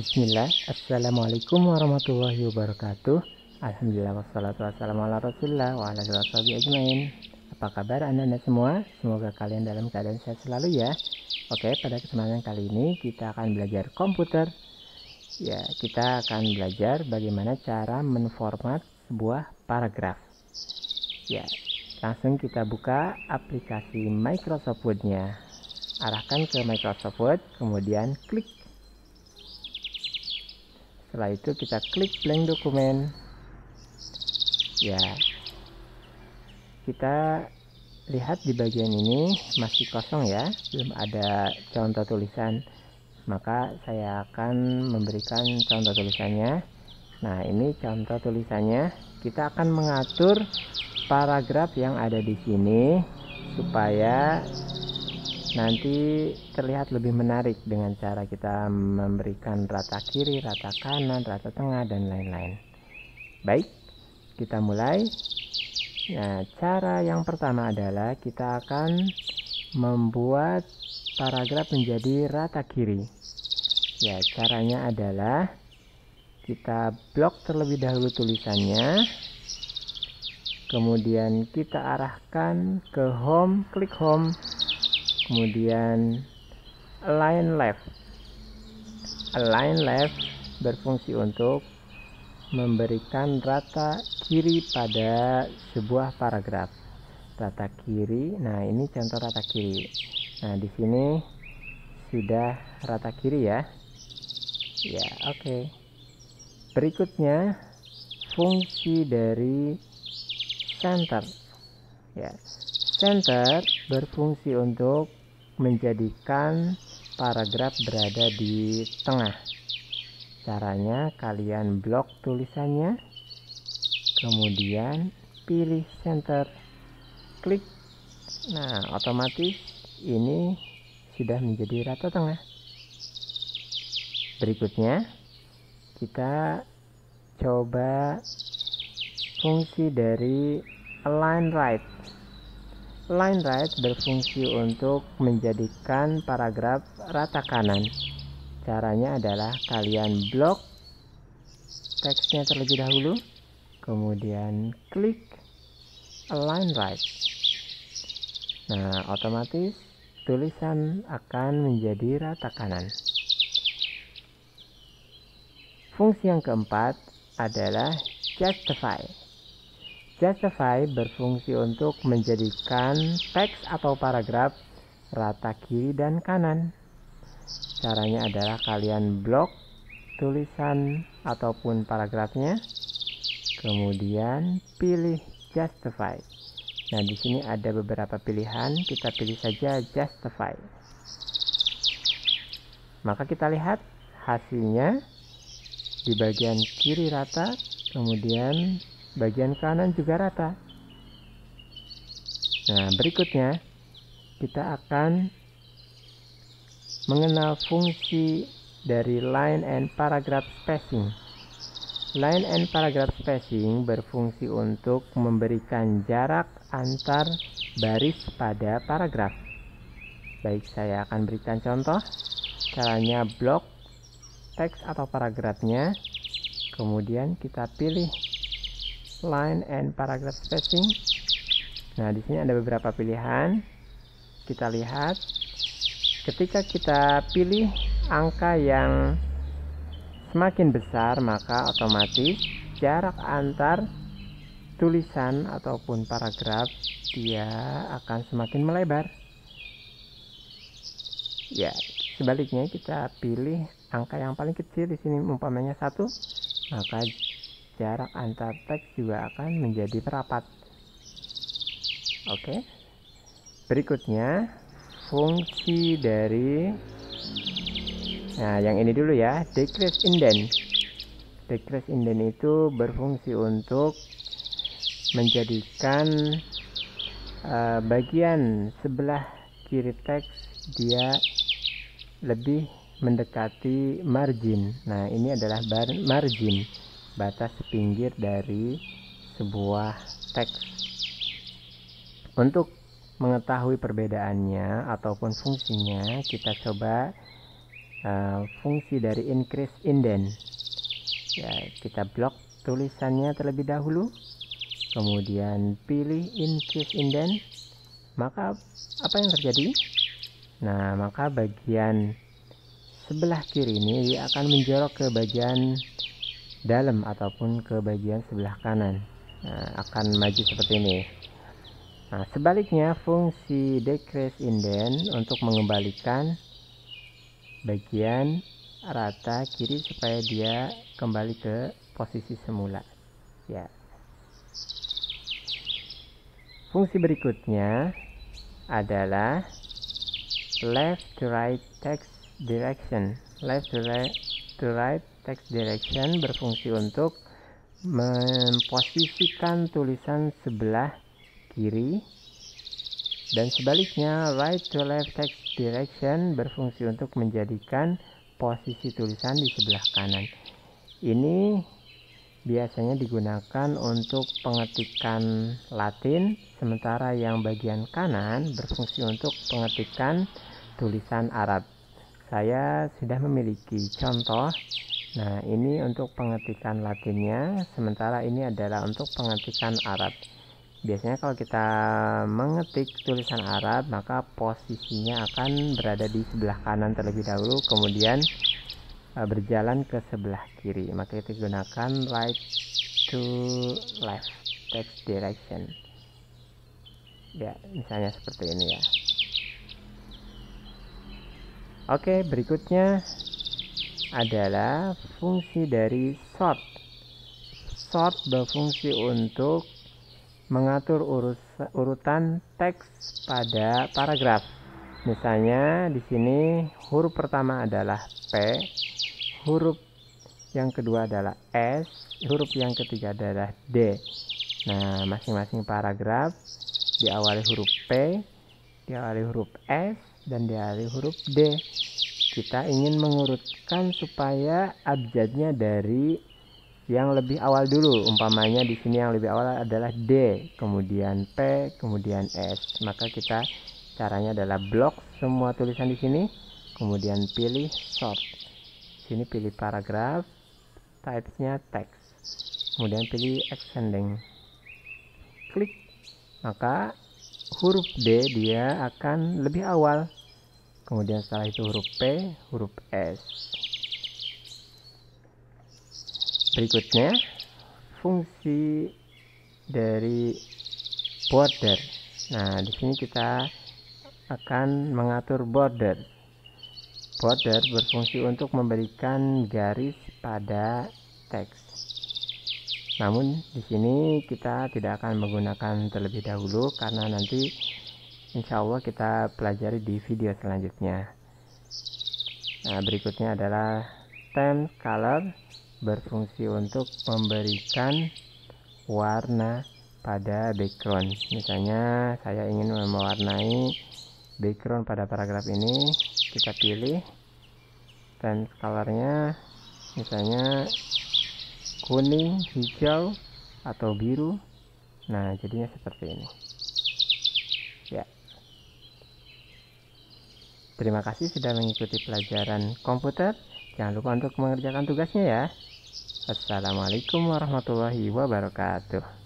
Bismillah, Assalamualaikum warahmatullahi wabarakatuh Alhamdulillah wassalatu wassalamu ala rasulullah wa ala ajmain Apa kabar anda-anda semua? Semoga kalian dalam keadaan sehat selalu ya Oke, pada kesempatan kali ini kita akan belajar komputer Ya, kita akan belajar bagaimana cara menformat sebuah paragraf Ya, langsung kita buka aplikasi Microsoft Word-nya Arahkan ke Microsoft Word, kemudian klik setelah itu kita klik blank dokumen ya kita lihat di bagian ini masih kosong ya belum ada contoh tulisan maka saya akan memberikan contoh tulisannya nah ini contoh tulisannya kita akan mengatur paragraf yang ada di sini supaya nanti terlihat lebih menarik dengan cara kita memberikan rata kiri, rata kanan, rata tengah, dan lain-lain. Baik, kita mulai. Nah, cara yang pertama adalah kita akan membuat paragraf menjadi rata kiri. Ya, caranya adalah kita blok terlebih dahulu tulisannya, kemudian kita arahkan ke home, klik home, kemudian align left align left berfungsi untuk memberikan rata kiri pada sebuah paragraf rata kiri nah ini contoh rata kiri nah di sini sudah rata kiri ya ya oke okay. berikutnya fungsi dari center ya center berfungsi untuk menjadikan paragraf berada di tengah. Caranya kalian blok tulisannya, kemudian pilih center, klik. Nah, otomatis ini sudah menjadi rata tengah. Berikutnya, kita coba fungsi dari align right Line right berfungsi untuk menjadikan paragraf rata kanan. Caranya adalah kalian blok teksnya terlebih dahulu, kemudian klik align right. Nah, otomatis tulisan akan menjadi rata kanan. Fungsi yang keempat adalah justify. Justify berfungsi untuk menjadikan teks atau paragraf rata kiri dan kanan. Caranya adalah kalian blok tulisan ataupun paragrafnya, kemudian pilih justify. Nah, di sini ada beberapa pilihan, kita pilih saja justify. Maka kita lihat hasilnya di bagian kiri rata, kemudian bagian kanan juga rata. Nah, berikutnya kita akan mengenal fungsi dari line and paragraph spacing. Line and paragraph spacing berfungsi untuk memberikan jarak antar baris pada paragraf. Baik, saya akan berikan contoh. Caranya blok teks atau paragrafnya. Kemudian kita pilih line and paragraph spacing. Nah, di sini ada beberapa pilihan. Kita lihat ketika kita pilih angka yang semakin besar, maka otomatis jarak antar tulisan ataupun paragraf dia akan semakin melebar. Ya, sebaliknya kita pilih angka yang paling kecil di sini umpamanya satu maka jarak antar teks juga akan menjadi rapat. Oke. Berikutnya fungsi dari Nah, yang ini dulu ya, decrease indent. Decrease indent itu berfungsi untuk menjadikan uh, bagian sebelah kiri teks dia lebih mendekati margin. Nah, ini adalah margin batas pinggir dari sebuah teks. Untuk mengetahui perbedaannya ataupun fungsinya, kita coba uh, fungsi dari increase indent. Ya, kita blok tulisannya terlebih dahulu, kemudian pilih increase indent. Maka apa yang terjadi? Nah, maka bagian sebelah kiri ini akan menjorok ke bagian dalam ataupun ke bagian sebelah kanan nah, akan maju seperti ini nah, sebaliknya fungsi decrease indent untuk mengembalikan bagian rata kiri supaya dia kembali ke posisi semula ya fungsi berikutnya adalah left to right text direction left to right to right text direction berfungsi untuk memposisikan tulisan sebelah kiri dan sebaliknya right to left text direction berfungsi untuk menjadikan posisi tulisan di sebelah kanan ini biasanya digunakan untuk pengetikan latin sementara yang bagian kanan berfungsi untuk pengetikan tulisan Arab saya sudah memiliki contoh Nah, ini untuk pengetikan Latinnya, sementara ini adalah untuk pengetikan Arab. Biasanya kalau kita mengetik tulisan Arab, maka posisinya akan berada di sebelah kanan terlebih dahulu, kemudian eh, berjalan ke sebelah kiri. Maka kita gunakan right to left text direction. Ya, misalnya seperti ini ya. Oke, berikutnya adalah fungsi dari sort. Sort berfungsi untuk mengatur urus, urutan teks pada paragraf. Misalnya di sini huruf pertama adalah P, huruf yang kedua adalah S, huruf yang ketiga adalah D. Nah, masing-masing paragraf diawali huruf P, diawali huruf S, dan diawali huruf D kita ingin mengurutkan supaya abjadnya dari yang lebih awal dulu. Umpamanya di sini yang lebih awal adalah D, kemudian P, kemudian S. Maka kita caranya adalah blok semua tulisan di sini, kemudian pilih sort. Sini pilih paragraf, typesnya text. Kemudian pilih extending. Klik. Maka huruf D dia akan lebih awal kemudian setelah itu huruf P, huruf S. Berikutnya, fungsi dari border. Nah, di sini kita akan mengatur border. Border berfungsi untuk memberikan garis pada teks. Namun di sini kita tidak akan menggunakan terlebih dahulu karena nanti insya Allah kita pelajari di video selanjutnya nah berikutnya adalah stem color berfungsi untuk memberikan warna pada background misalnya saya ingin mewarnai background pada paragraf ini kita pilih color colornya misalnya kuning hijau atau biru nah jadinya seperti ini Terima kasih sudah mengikuti pelajaran komputer. Jangan lupa untuk mengerjakan tugasnya ya. Assalamualaikum warahmatullahi wabarakatuh.